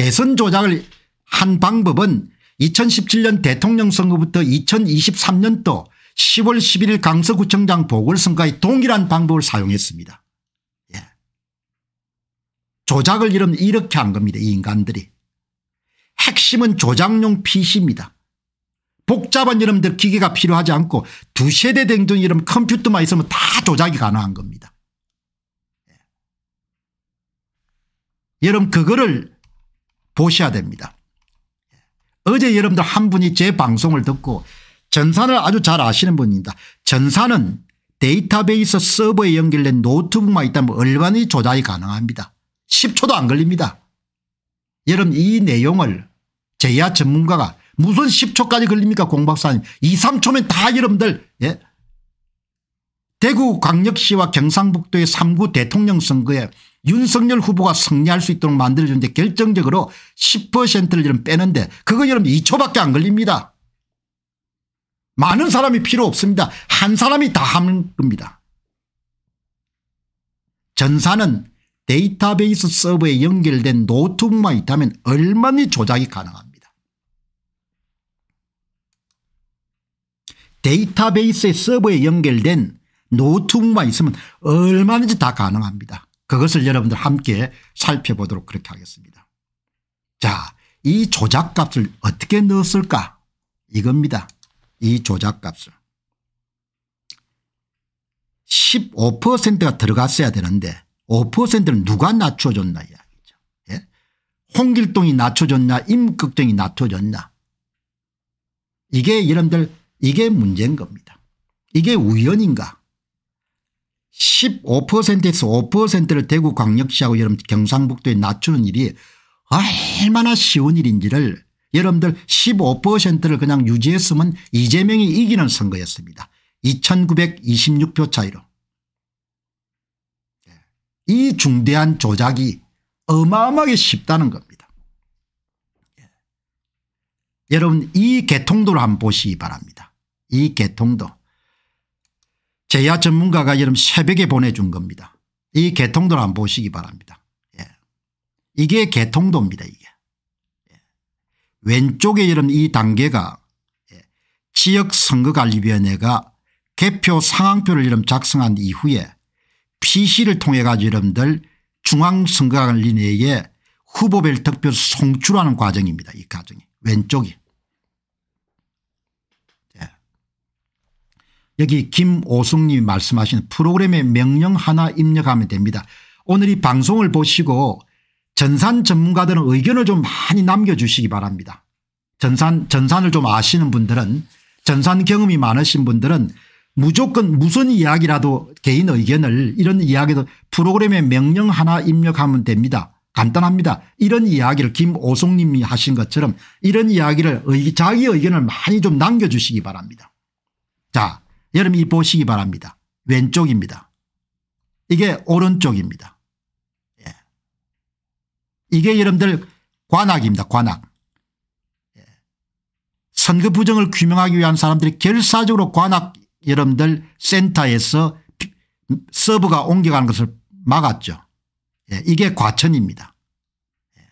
대선 조작을 한 방법은 2017년 대통령 선거부터 2023년도 10월 11일 강서구청장 보궐선거의 동일한 방법을 사용했습니다. 예. 조작을 이름 이렇게 한 겁니다. 이 인간들이. 핵심은 조작용 PC입니다. 복잡한 이름들 기계가 필요하지 않고 두 세대 등든 이름 컴퓨터만 있으면 다 조작이 가능한 겁니다. 예. 여러분 그거를 보셔야 됩니다. 어제 여러분들 한 분이 제 방송을 듣고 전산을 아주 잘 아시는 분입니다. 전산은 데이터베이스 서버에 연결된 노트북만 있다면 얼마나 조작이 가능합니다. 10초도 안 걸립니다. 여러분 이 내용을 제야 전문가가 무슨 10초까지 걸립니까 공박사님 2, 3초면 다 여러분들 예? 대구 광역시와 경상북도의 3구 대통령 선거에 윤석열 후보가 승리할 수 있도록 만들어주는데 결정적으로 10%를 여 빼는데 그거 여러분 2초밖에 안 걸립니다. 많은 사람이 필요 없습니다. 한 사람이 다 하는 겁니다. 전사는 데이터베이스 서버에 연결된 노트북만 있다면 얼마나 조작이 가능합니다. 데이터베이스의 서버에 연결된 노트북만 있으면 얼마든지 다 가능합니다. 그것을 여러분들 함께 살펴보도록 그렇게 하겠습니다. 자, 이 조작값을 어떻게 넣었을까? 이겁니다. 이 조작값을. 15%가 들어갔어야 되는데 5%를 누가 낮춰줬나 이야기죠. 예? 홍길동이 낮춰줬냐 임극정이 낮춰줬냐 이게 여러분들 이게 문제인 겁니다. 이게 우연인가 15%에서 5%를 대구광역시하고 여러분 경상북도에 낮추는 일이 얼마나 쉬운 일인지를 여러분들 15%를 그냥 유지했으면 이재명이 이기는 선거였습니다. 2926표 차이로. 예. 이 중대한 조작이 어마어마하게 쉽다는 겁니다. 예. 여러분 이 개통도를 한번 보시기 바랍니다. 이 개통도. 제야 전문가가 여러분 새벽에 보내준 겁니다. 이 개통도를 안 보시기 바랍니다. 예. 이게 개통도입니다. 이게. 예. 왼쪽에 여러분 이 단계가 예. 지역선거관리위원회가 개표 상황표를 여러분 작성한 이후에 PC를 통해 가지고 여러분들 중앙선거관리위원회에 후보별 득표 송출하는 과정입니다. 이 과정이 왼쪽이. 여기 김오숙님이 말씀하신 프로그램의 명령 하나 입력하면 됩니다. 오늘 이 방송을 보시고 전산 전문가들은 의견을 좀 많이 남겨주시기 바랍니다. 전산, 전산을 좀 아시는 분들은 전산 경험이 많으신 분들은 무조건 무슨 이야기라도 개인 의견을 이런 이야기도 프로그램의 명령 하나 입력하면 됩니다. 간단합니다. 이런 이야기를 김오송님이 하신 것처럼 이런 이야기를 의, 자기 의견을 많이 좀 남겨주시기 바랍니다. 자 여러분 이 보시기 바랍니다. 왼쪽입니다. 이게 오른쪽입니다. 예. 이게 여러분들 관악입니다. 관악. 예. 선거 부정을 규명하기 위한 사람들이 결사적으로 관악 여러분들 센터에서 서버가 옮겨가는 것을 막았죠. 예. 이게 과천입니다. 예.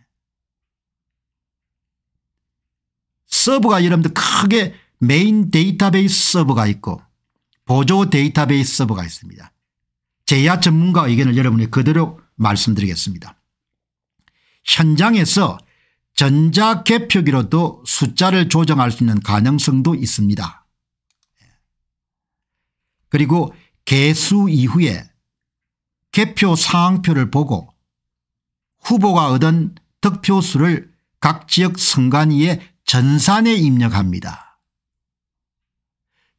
서버가 여러분들 크게 메인 데이터베이스 서버가 있고 보조 데이터베이스 서버가 있습니다. 제야 전문가 의견을 여러분이 그대로 말씀드리겠습니다. 현장에서 전자개표기로도 숫자를 조정할 수 있는 가능성도 있습니다. 그리고 개수 이후에 개표 상황표를 보고 후보가 얻은 득표수를 각 지역 선관위에 전산에 입력합니다.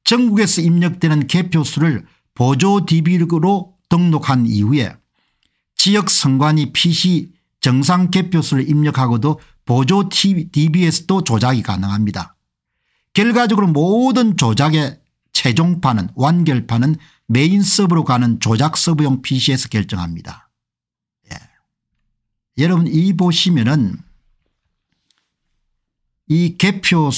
전국에서 입력되는 개표수를 보조DB로 등록한 이후에 지역 선관위 PC 정상 개표수를 입력하고도 보조 DB에서도 조작이 가능합니다. 결과적으로 모든 조작의 최종판은 완결판은 메인 서버로 가는 조작 서버용 PC에서 결정합니다. 예. 여러분 이 보시면은 이 개표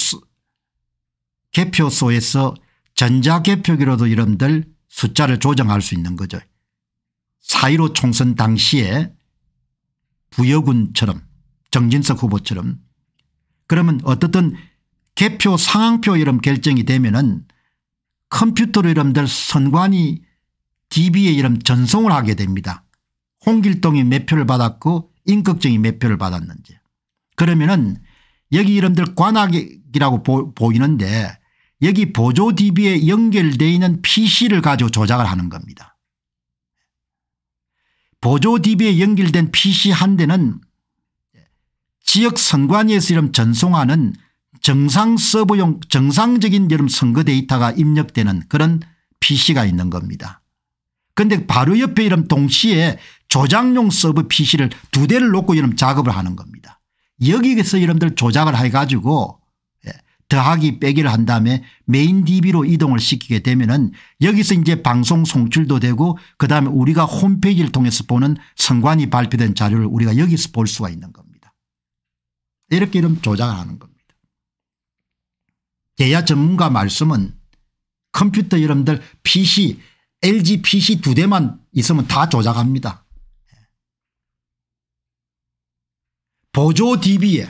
개표소에서 전자개표기로도 이름들 숫자를 조정할 수 있는 거죠. 4.15 총선 당시에 부여군처럼 정진석 후보처럼 그러면 어떻든 개표 상황표 이름 결정이 되면 은 컴퓨터로 이름들 선관위 DB의 이름 전송을 하게 됩니다. 홍길동이 몇 표를 받았고 인극정이 몇 표를 받았는지. 그러면은 여기 이름들 관악이라고 보이는데 여기 보조 DB에 연결되어 있는 PC를 가지고 조작을 하는 겁니다. 보조 DB에 연결된 PC 한 대는 지역 선관위에서 이름 전송하는 정상 서버용 정상적인 여름 선거 데이터가 입력되는 그런 PC가 있는 겁니다. 그런데 바로 옆에 이름 동시에 조작용 서버 PC를 두 대를 놓고 이름 작업을 하는 겁니다. 여기에서 이름들 조작을 해가지고 더하기 빼기를 한 다음에 메인 DB로 이동을 시키게 되면은 여기서 이제 방송 송출도 되고 그다음에 우리가 홈페이지를 통해서 보는 선관위 발표된 자료를 우리가 여기서 볼 수가 있는 겁니다. 이렇게 이름 조작을 하는 겁니다. 대야 전문가 말씀은 컴퓨터 여러분들 PC LG PC 두 대만 있으면 다 조작합니다. 보조 DB에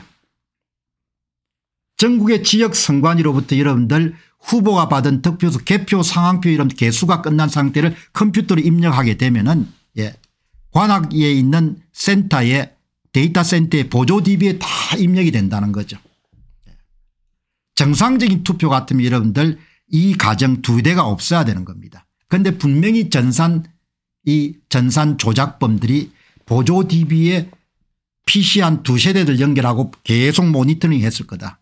전국의 지역 선관위로부터 여러분들 후보가 받은 득표수 개표 상황표 이런 개수가 끝난 상태를 컴퓨터로 입력하게 되면은 예. 관악에 있는 센터에 데이터 센터에 보조 DB에 다 입력이 된다는 거죠. 예. 정상적인 투표 같으면 여러분들 이 가정 두 대가 없어야 되는 겁니다. 그런데 분명히 전산 이 전산 조작범들이 보조 DB에 PC한 두 세대를 연결하고 계속 모니터링 했을 거다.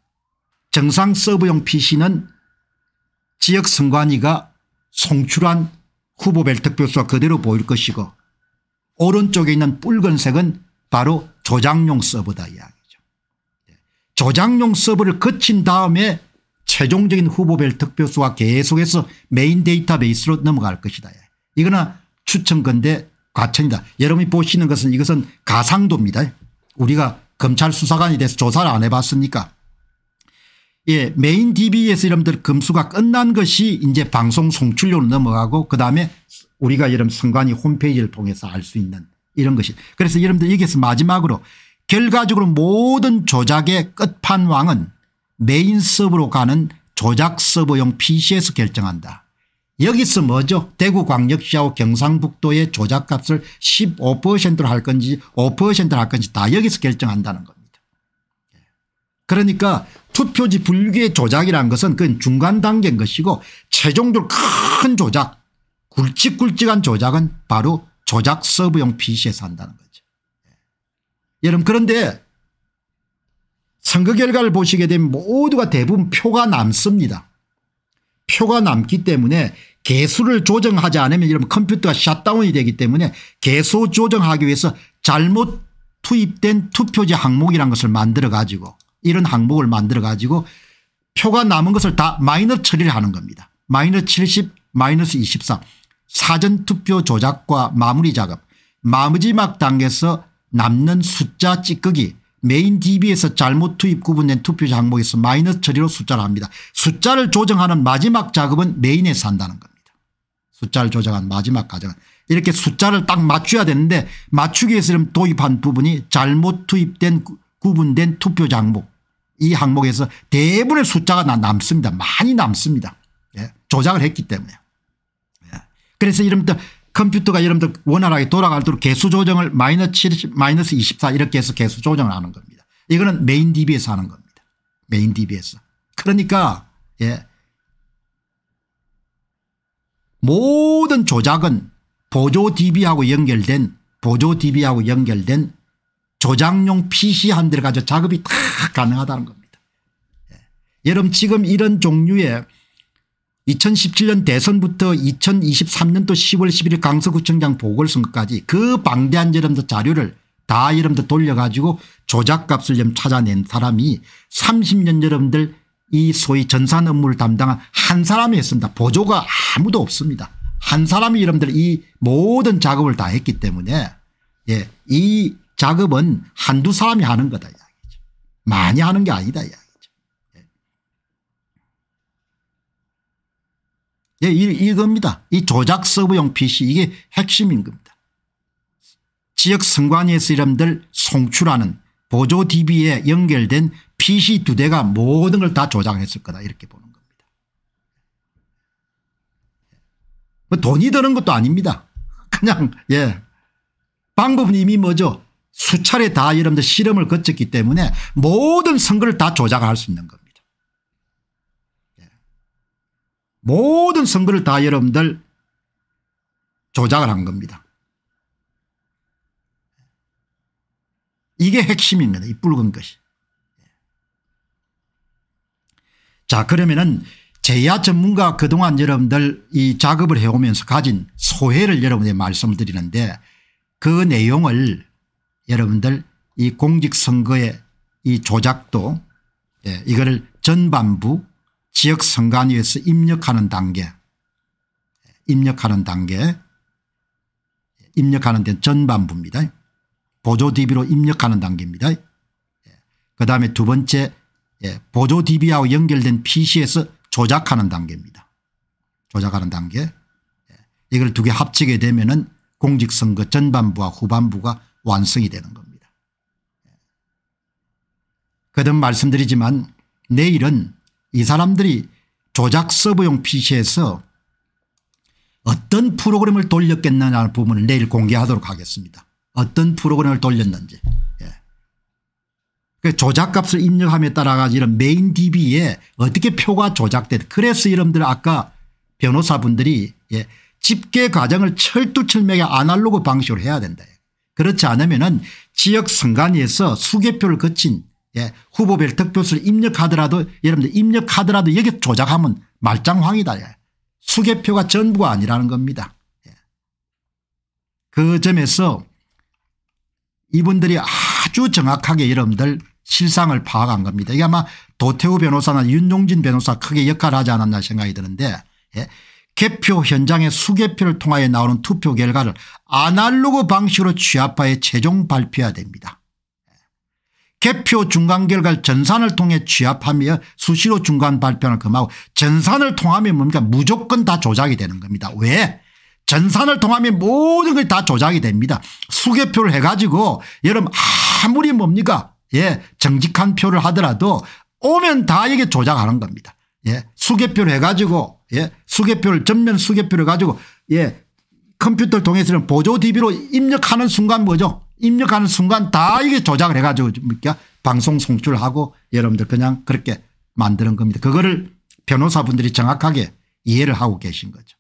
정상 서버용 PC는 지역 선관위가 송출한 후보별 득표수가 그대로 보일 것이고 오른쪽에 있는 붉은색은 바로 조작용 서버다 이야기죠. 네. 조작용 서버를 거친 다음에 최종적인 후보별 득표수가 계속해서 메인 데이터베이스로 넘어갈 것이다. 이거나 추천건데 과천이다. 여러분이 보시는 것은 이것은 가상도입니다. 우리가 검찰 수사관이 돼서 조사를 안 해봤습니까 예, 메인 d b s 서 이름들 금수가 끝난 것이 이제 방송 송출료로 넘어가고 그다음에 우리가 이름 선관위 홈페이지를 통해서 알 수 있는 이런 것이 그래서 여러분들 여기서 마지막으로 결과적으로 모든 조작의 끝판왕은 메인 서버로 가는 조작 서버용 PC에서 결정한다. 여기서 뭐죠 대구 광역시하고 경상북도의 조작값을 15%로 할 건지 5%로 할 건지 다 여기서 결정한다는 겁니다. 그러니까 투표지 분류기의 조작이라는 것은 그건 중간 단계인 것이고 최종적으로 큰 조작 굵직굵직한 조작은 바로 조작 서브용 PC에서 한다는 거죠. 예. 여러분 그런데 선거 결과를 보시게 되면 모두가 대부분 표가 남습니다. 표가 남기 때문에 개수를 조정하지 않으면 이러면 컴퓨터가 샷다운이 되기 때문에 개수 조정하기 위해서 잘못 투입된 투표지 항목이란 것을 만들어 가지고 이런 항목을 만들어 가지고 표가 남은 것을 다 마이너스 처리를 하는 겁니다. 마이너스 70 마이너스 24 사전투표 조작과 마무리 작업 마지막 단계에서 남는 숫자 찌꺼기 메인 DB에서 잘못 투입 구분된 투표 항목에서 마이너스 처리로 숫자를 합니다. 숫자를 조정하는 마지막 작업은 메인에서 한다는 겁니다. 숫자를 조정한 마지막 과정은 이렇게 숫자를 딱 맞춰야 되는데 맞추기 위해서 도입한 부분이 잘못 투입된 구분된 투표 장목 이 항목에서 대부분의 숫자가 남습니다. 많이 남습니다. 예. 조작을 했기 때문에. 예. 그래서 이름부터 컴퓨터가 여러분들 원활하게 돌아갈도록 개수 조정을 마이너스 70, 마이너스 24 이렇게 해서 개수 조정을 하는 겁니다. 이거는 메인 DB에서 하는 겁니다. 메인 DB에서. 그러니까 예. 모든 조작은 보조 DB하고 연결된 보조 DB하고 연결된 조작용 PC 한 대를 가지고 작업이 다 가능하다는 겁니다. 예. 여러분 지금 이런 종류의 2017년 대선부터 2023년도 10월 11일 강서구청장 보궐선거까지 그 방대한 여러분들 자료를 다 여러분들 돌려가지고 조작값을 좀 찾아낸 사람이 30년 여러분들 이 소위 전산 업무를 담당한 한 사람이 었습니다 보조가 아무도 없습니다. 한 사람이 여러분들 이 모든 작업을 다 했기 때문에 예, 이 작업은 한두 사람이 하는 거다 이야기죠. 많이 하는 게 아니다 이야기죠. 예, 예 이겁니다. 이 조작 서브용 PC 이게 핵심인 겁니다. 지역 선관위에서 이름들 송출하는 보조 DB에 연결된 PC 두 대가 모든 걸 다 조작했을 거다 이렇게 보는 겁니다. 뭐 돈이 드는 것도 아닙니다. 그냥 예 방법은 이미 뭐죠 수차례 다 여러분들 실험을 거쳤기 때문에 모든 선거를 다 조작할 수 있는 겁니다. 예. 모든 선거를 다 여러분들 조작을 한 겁니다. 이게 핵심입니다. 이 붉은 것이. 예. 자 그러면은 제야 전문가 그동안 여러분들 이 작업을 해오면서 가진 소회를 여러분에게 말씀을 드리는데 그 내용을 여러분들 이 공직선거의 이 조작도 예, 이거를 전반부 지역선관위에서 입력하는 단계 입력하는 단계 입력하는 데는 전반부입니다. 보조 DB로 입력하는 단계입니다. 예, 그다음에 두 번째 예, 보조 DB하고 연결된 PC에서 조작하는 단계입니다. 조작하는 단계. 예, 이걸 두 개 합치게 되면 은 공직선거 전반부와 후반부가 완성이 되는 겁니다. 거듭 말씀드리지만 내일은 이 사람들이 조작 서버용 PC에서 어떤 프로그램을 돌렸겠느냐는 부분을 내일 공개하도록 하겠습니다. 어떤 프로그램을 돌렸는지. 예. 그 조작값을 입력함에 따라 이런 메인 DB에 어떻게 표가 조작됐 그래서 여러분들 아까 변호사분들이 예. 집계 과정을 철두철미하게 아날로그 방식으로 해야 된다. 그렇지 않으면 지역 선관위에서 수개표를 거친 예, 후보별 득표수를 입력하더라도 여러분들 입력하더라도 여기 조작하면 말짱황이다. 예. 수개표가 전부가 아니라는 겁니다. 예. 그 점에서 이분들이 아주 정확하게 여러분들 실상을 파악한 겁니다. 이게 아마 도태우 변호사나 윤용진 변호사 크게 역할을 하지 않았나 생각이 드는데 예. 개표 현장의 수개표를 통하여 나오는 투표 결과를 아날로그 방식으로 취합하여 최종 발표해야 됩니다. 개표 중간 결과를 전산을 통해 취합하며 수시로 중간 발표를 금하고 전산을 통하면 뭡니까 무조건 다 조작이 되는 겁니다. 왜? 전산을 통하면 모든 걸다 조작이 됩니다. 수개표를 해가지고 여러분 아무리 뭡니까 예 정직한 표를 하더라도 오면 다 이게 조작하는 겁니다. 예 수개표를 해가지고 예. 수개표를 전면 수개표를 가지고 예. 컴퓨터를 통해서는 보조 DB로 입력하는 순간 뭐죠? 입력하는 순간 다 이게 조작을 해가지고 그러니까 방송 송출하고 여러분들 그냥 그렇게 만드는 겁니다. 그거를 변호사분들이 정확하게 이해를 하고 계신 거죠.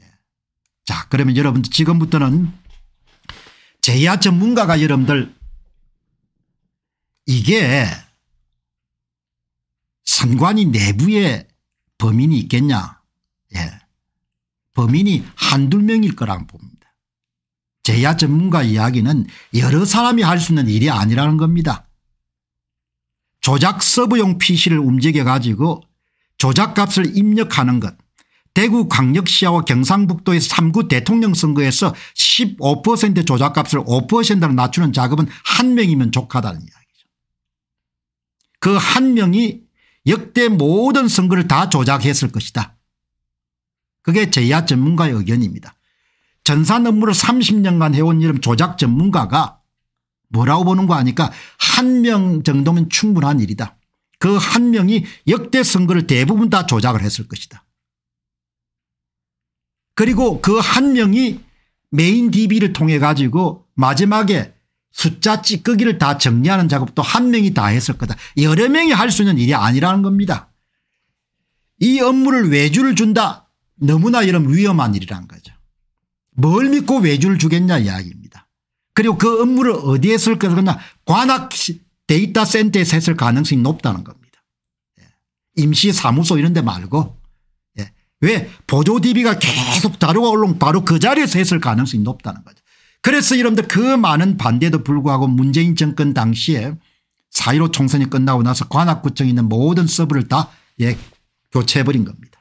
예. 자 그러면 여러분들 지금부터는 제야 전문가가 여러분들 이게 선관위 내부에 범인이 있겠냐 예. 범인이 한둘 명일 거라고 봅니다. 제야 전문가 이야기는 여러 사람이 할 수 있는 일이 아니라는 겁니다. 조작 서브용 PC를 움직여 가지고 조작값을 입력하는 것 대구 광역시와 경상북도의 3구 대통령 선거에서 15% 조작값을 5%로 낮추는 작업은 한 명이면 족하다는 이야기죠. 그 한 명이 역대 모든 선거를 다 조작했을 것이다. 그게 제야 전문가의 의견입니다. 전산 업무를 30년간 해온 이름 조작 전문가가 뭐라고 보는 거 아니까 한 명 정도면 충분한 일이다. 그 한 명이 역대 선거를 대부분 다 조작을 했을 것이다. 그리고 그 한 명이 메인 DB를 통해 가지고 마지막에 숫자 찌꺼기를 다 정리하는 작업도 한 명이 다 했을 거다. 여러 명이 할 수 있는 일이 아니라는 겁니다. 이 업무를 외주를 준다. 너무나 여러 위험한 일이란 거죠. 뭘 믿고 외주를 주겠냐 이야기입니다. 그리고 그 업무를 어디에 쓸 것이냐 관악 데이터 센터에 했 가능성이 높다는 겁니다. 예. 임시사무소 이런 데 말고 예. 왜 보조DB가 계속 자료가 올라온 바로 그 자리에서 했을 가능성이 높다는 거죠. 그래서 여러분들 그 많은 반대도 불구하고 문재인 정권 당시에 사1로 총선이 끝나고 나서 관악구청에 있는 모든 서버를 다 예, 교체해버린 겁니다.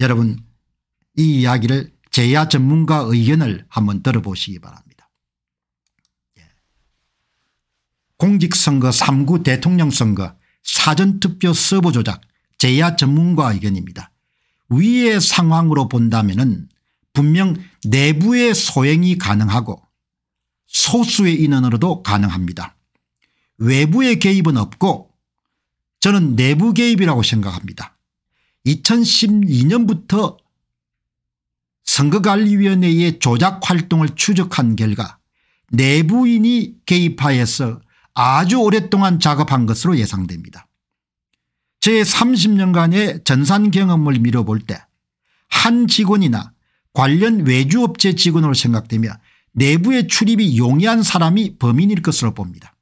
여러분 이 이야기를 제야 전문가 의견을 한번 들어보시기 바랍니다. 예. 공직선거 3구 대통령 선거 사전투표 서버 조작 제야 전문가 의견입니다. 위의 상황으로 본다면 분명 내부의 소행이 가능하고 소수의 인원으로도 가능합니다. 외부의 개입은 없고 저는 내부 개입이라고 생각합니다. 2012년부터 선거관리위원회의 조작활동을 추적한 결과 내부인이 개입하여서 아주 오랫동안 작업한 것으로 예상됩니다. 제 30년간의 전산 경험을 미뤄볼 때 한 직원이나 관련 외주업체 직원으로 생각되며 내부의 출입이 용이한 사람이 범인일 것으로 봅니다.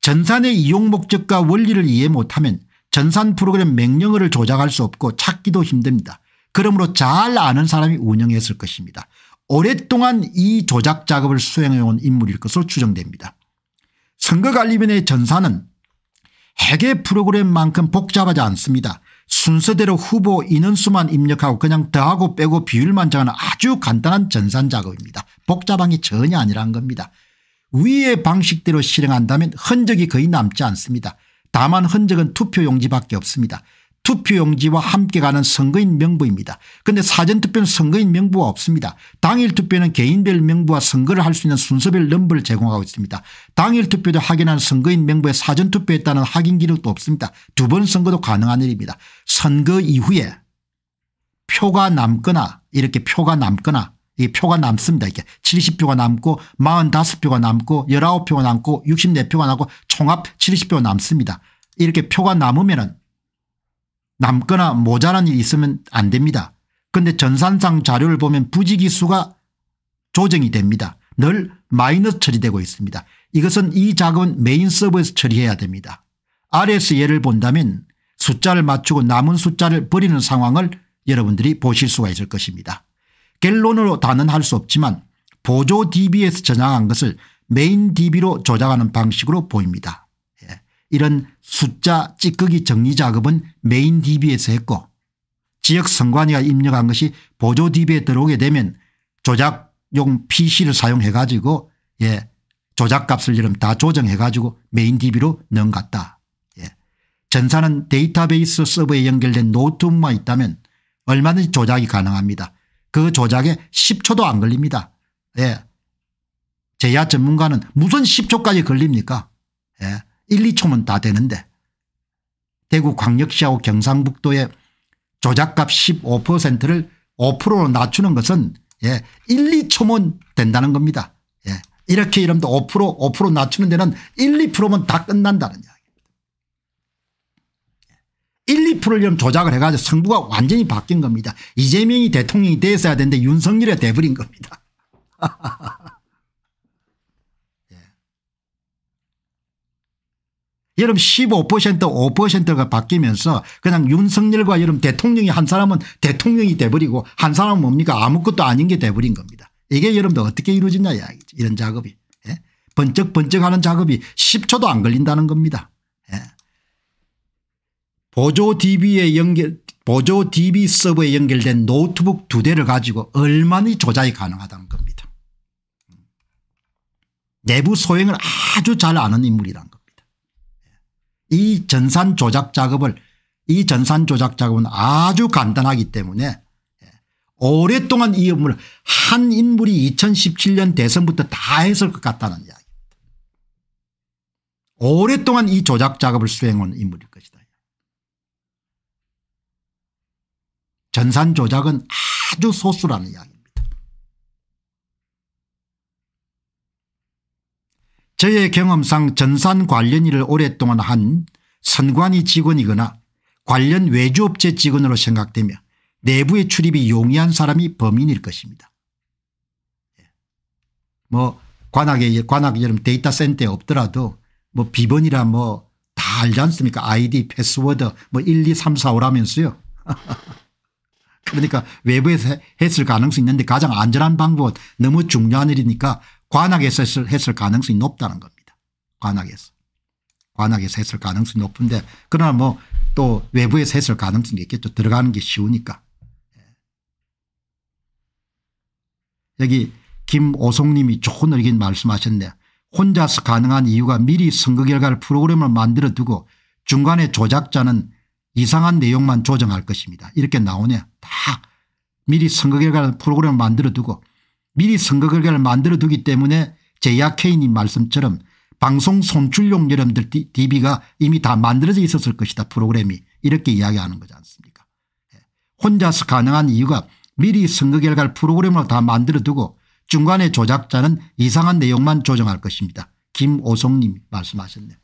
전산의 이용 목적과 원리를 이해 못하면 전산 프로그램 명령어를 조작할 수 없고 찾기도 힘듭니다. 그러므로 잘 아는 사람이 운영했을 것입니다. 오랫동안 이 조작 작업을 수행해온 인물일 것으로 추정됩니다. 선거관리위원회 의 전사는 핵의 프로그램만큼 복잡하지 않습니다. 순서대로 후보 인원수만 입력하고 그냥 더하고 빼고 비율만 정하는 아주 간단한 전산 작업입니다. 복잡한 게 전혀 아니라는 겁니다. 위의 방식대로 실행한다면 흔적이 거의 남지 않습니다. 다만 흔적은 투표용지밖에 없습니다. 투표용지와 함께 가는 선거인 명부입니다. 그런데 사전투표는 선거인 명부가 없습니다. 당일투표는 개인별 명부와 선거를 할 수 있는 순서별 넘버를 제공하고 있습니다. 당일투표도 확인한 선거인 명부에 사전투표했다는 확인 기록도 없습니다. 두 번 선거도 가능한 일입니다. 선거 이후에 표가 남거나 이렇게 표가 남거나 이 표가 남습니다. 이게 70표가 남고 45표가 남고 19표가 남고 64표가 남고 총합 70표가 남습니다. 이렇게 표가 남으면은 남거나 모자란 일이 있으면 안 됩니다. 그런데 전산상 자료를 보면 부지기수가 조정이 됩니다. 늘 마이너스 처리되고 있습니다. 이것은 이 작업은 메인 서버에서 처리해야 됩니다. 아래에서 예를 본다면 숫자를 맞추고 남은 숫자를 버리는 상황을 여러분들이 보실 수가 있을 것입니다. 결론으로 단언할 수 없지만 보조 DB에서 저장한 것을 메인 DB로 조작하는 방식으로 보입니다. 예. 이런 숫자 찌꺼기 정리 작업은 메인 DB에서 했고 지역 선관위가 입력한 것이 보조 DB에 들어오게 되면 조작용 PC를 사용해 가지고 예. 조작값을 이름 다 조정해 가지고 메인 DB로 넣은것같다 예. 전사는 데이터베이스 서버에 연결된 노트북만 있다면 얼마든지 조작이 가능합니다. 그 조작에 10초도 안 걸립니다. 예. 제야 전문가는 무슨 10초까지 걸립니까? 예. 1, 2초면 다 되는데. 대구 광역시하고 경상북도의 조작값 15%를 5%로 낮추는 것은 예, 1, 2초면 된다는 겁니다. 예. 이렇게 이러면 5% 5% 낮추는 데는 1, 2%면 다 끝난다는 이야 1, 2%를 좀 조작을 해가지고 승부가 완전히 바뀐 겁니다. 이재명이 대통령이 됐어야 되는데 윤석열이 돼버린 겁니다. 예. 여러분 15% 5%가 바뀌면서 그냥 윤석열과 여러분 대통령이 한 사람은 대통령이 돼버리고 한 사람은 뭡니까 아무것도 아닌 게 돼버린 겁니다. 이게 여러분들 어떻게 이루어지냐 이야기죠. 이런 작업이. 예? 번쩍번쩍 하는 작업이 10초도 안 걸린다는 겁니다. 예. 보조 DB에 연결 보조 DB 서버에 연결된 노트북 두 대를 가지고 얼마나 조작이 가능하다는 겁니다. 내부 소행을 아주 잘 아는 인물이란 겁니다. 이 전산 조작 작업을 이 전산 조작 작업은 아주 간단하기 때문에 예, 오랫동안 이 업무를 한 인물이 2017년 대선부터 다 했을 것 같다는 이야기입니다. 오랫동안 이 조작 작업을 수행한 인물일 것이다. 전산 조작은 아주 소수라는 이야기입니다. 저의 경험상 전산 관련 일을 오랫동안 한 선관위 직원이거나 관련 외주업체 직원으로 생각되며 내부의 출입이 용이한 사람이 범인일 것입니다. 예. 뭐 관악에 관악 여름 데이터 센터에 없더라도 뭐 비번이라 뭐 다 알지 않습니까? 아이디, 패스워드 뭐 1, 2, 3, 4, 5라면서요. 그러니까 외부에서 했을 가능성이 있는데 가장 안전한 방법은 너무 중요한 일이니까 관악에서 했을, 했을 가능성이 높다는 겁니다. 관악에서. 관악에서 했을 가능성이 높은데 그러나 뭐 또 외부에서 했을 가능성이 있겠죠. 들어가는 게 쉬우니까. 예. 여기 김오송님이 좋은 의견 말씀하셨네요. 혼자서 가능한 이유가 미리 선거 결과를 프로그램을 만들어 두고 중간에 조작자는 이상한 내용만 조정할 것입니다. 이렇게 나오냐. 다 미리 선거 결과를 프로그램을 만들어두고 미리 선거 결과를 만들어두기 때문에 제약케인님 말씀처럼 방송 손출용 여러분들 DB가 이미 다 만들어져 있었을 것이다 프로그램이 이렇게 이야기하는 거지 않습니까 예. 혼자서 가능한 이유가 미리 선거 결과를 프로그램으로 다 만들어두고 중간에 조작자는 이상한 내용만 조정할 것입니다. 김오성님 말씀하셨네요.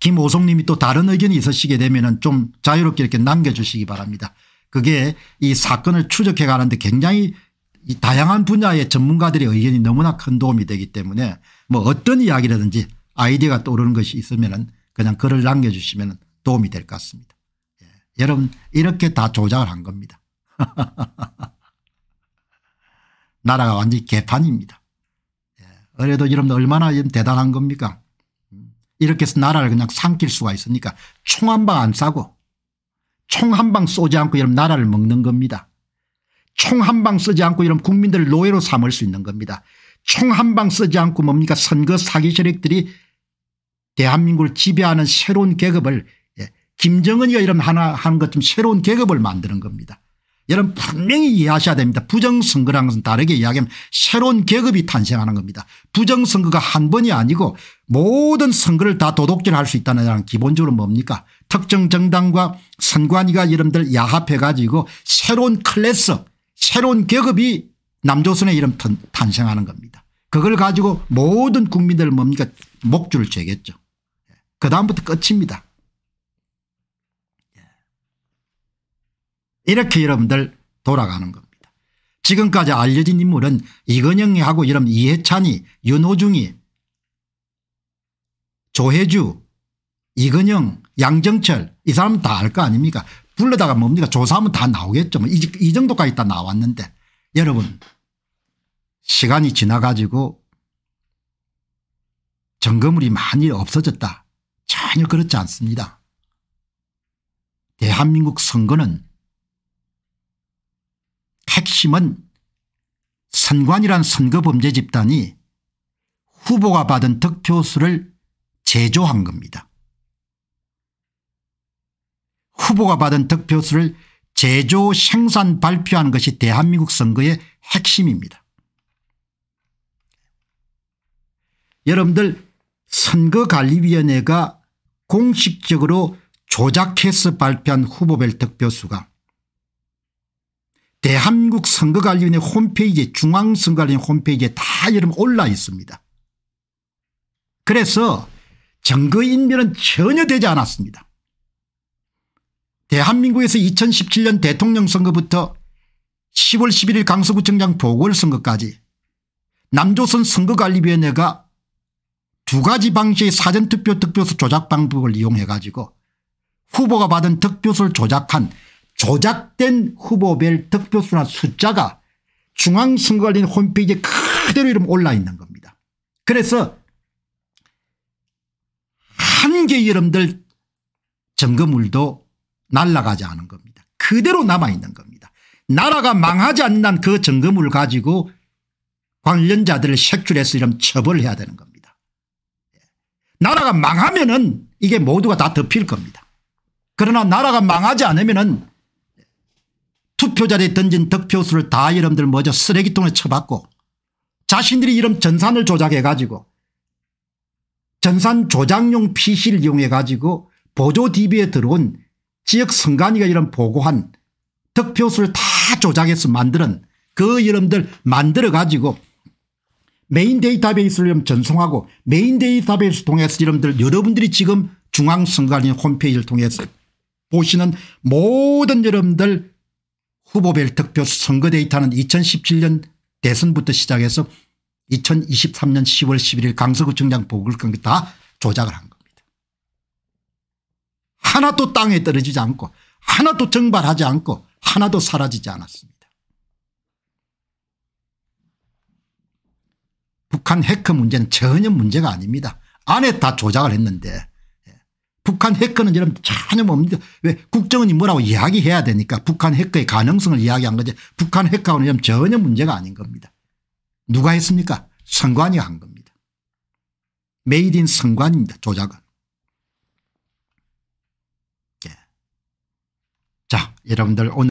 김오성님이또 다른 의견이 있으시게 되면 좀 자유롭게 이렇게 남겨주시기 바랍니다. 그게 이 사건을 추적해 가는데 굉장히 다양한 분야의 전문가들의 의견이 너무나 큰 도움이 되기 때문에 뭐 어떤 이야기라든지 아이디어가 떠오르는 것이 있으면 그냥 글을 남겨주시면 도움이 될 것 같습니다. 예. 여러분 이렇게 다 조작을 한 겁니다. 나라가 완전히 개판입니다. 예. 그래도 여러분 얼마나 대단한 겁니까 이렇게 해서 나라를 그냥 삼킬 수가 있으니까 총 한 방 안싸고총 한 방 쏘지 않고 여러분 나라를 먹는 겁니다. 총 한 방 쓰지 않고 여러분 국민들을 노예로 삼을 수 있는 겁니다. 총 한 방 쓰지 않고 뭡니까 선거 사기 세력들이 대한민국을 지배하는 새로운 계급을 예, 김정은이가 이런 하나 하는 것처럼 새로운 계급을 만드는 겁니다. 여러분 분명히 이해하셔야 됩니다. 부정선거라는 것은 다르게 이야기하면 새로운 계급이 탄생하는 겁니다. 부정선거가 한 번이 아니고 모든 선거를 다도덕질할 수 있다는 기본적으로 뭡니까 특정 정당과 선관위가 여러분들 야합해 가지고 새로운 클래스 새로운 계급이 남조선의 이름 탄생하는 겁니다. 그걸 가지고 모든 국민들 뭡니까 목줄을 죄겠죠. 그 다음부터 끝입니다. 이렇게 여러분들 돌아가는 겁니다. 지금까지 알려진 인물은 이건영하고 이 여러분 이해찬이 윤호중이 조혜주 이건영 양정철 이 사람 다 알 거 아닙니까 불러다가 뭡니까 조사하면 다 나오겠죠 뭐 이, 이 정도까지 다 나왔는데 여러분 시간이 지나가지고 정거물이 많이 없어졌다 전혀 그렇지 않습니다. 대한민국 선거는 핵심은 선관이란 선거범죄 집단이 후보가 받은 득표수를 제조한 겁니다. 후보가 받은 득표수를 제조 생산 발표한 것이 대한민국 선거의 핵심입니다. 여러분들 선거관리위원회가 공식적으로 조작해서 발표한 후보별 득표수가 대한국 선거관리위원회 홈페이지에 중앙선거관리위원회 홈페이지에 다 여러분 올라 있습니다. 그래서 정거인멸은 전혀 되지 않았습니다. 대한민국에서 2017년 대통령 선거부터 10월 11일 강서구청장 보궐선거까지 남조선 선거관리위원회가 두 가지 방식의 사전투표 득표수 조작 방법을 이용해 가지고 후보가 받은 득표수를 조작한 조작된 후보별 득표수나 숫자가 중앙선거관리 홈페이지에 그대로 이름 올라 있는 겁니다. 그래서 한개 여러분들 점검물도 날라가지 않은 겁니다. 그대로 남아있는 겁니다. 나라가 망하지 않는 그 점검을 가지고 관련자들을 색출해서 이런 처벌해야 되는 겁니다. 나라가 망하면 은 이게 모두가 다 덮일 겁니다. 그러나 나라가 망하지 않으면 은 투표자에 던진 득표수를 다 여러분들 먼저 쓰레기통에 쳐봤고 자신들이 이런 전산을 조작해 가지고 전산 조작용 PC를 이용해 가지고 보조 DB에 들어온 지역 선관위가 이런 보고한 득표수를 다 조작해서 만드는 그 여러분들 만들어 가지고 메인 데이터베이스를 전송하고 메인 데이터베이스 통해서 여러들 여러분들이 지금 중앙선관위 홈페이지를 통해서 보시는 모든 여러분들 후보별 득표 선거 데이터는 2017년 대선부터 시작해서 2023년 10월 11일 강서구청장 보궐 선거다 조작을 한 겁니다. 하나도 땅에 떨어지지 않고 하나도 정발하지 않고 하나도 사라지지 않았습니다. 북한 해커 문제는 전혀 문제가 아닙니다. 안에 다 조작을 했는데 북한 해커는 여러분 전혀 뭡니다. 뭐 왜 국정원이 뭐라고 이야기해야 되니까 북한 해커의 가능성을 이야기한 거지 북한 해커는 여러분 전혀 문제가 아닌 겁니다. 누가 했습니까? 선관위 한 겁니다. 메이드 인 선관입니다. 위 조작은. 예. 자 여러분들 오늘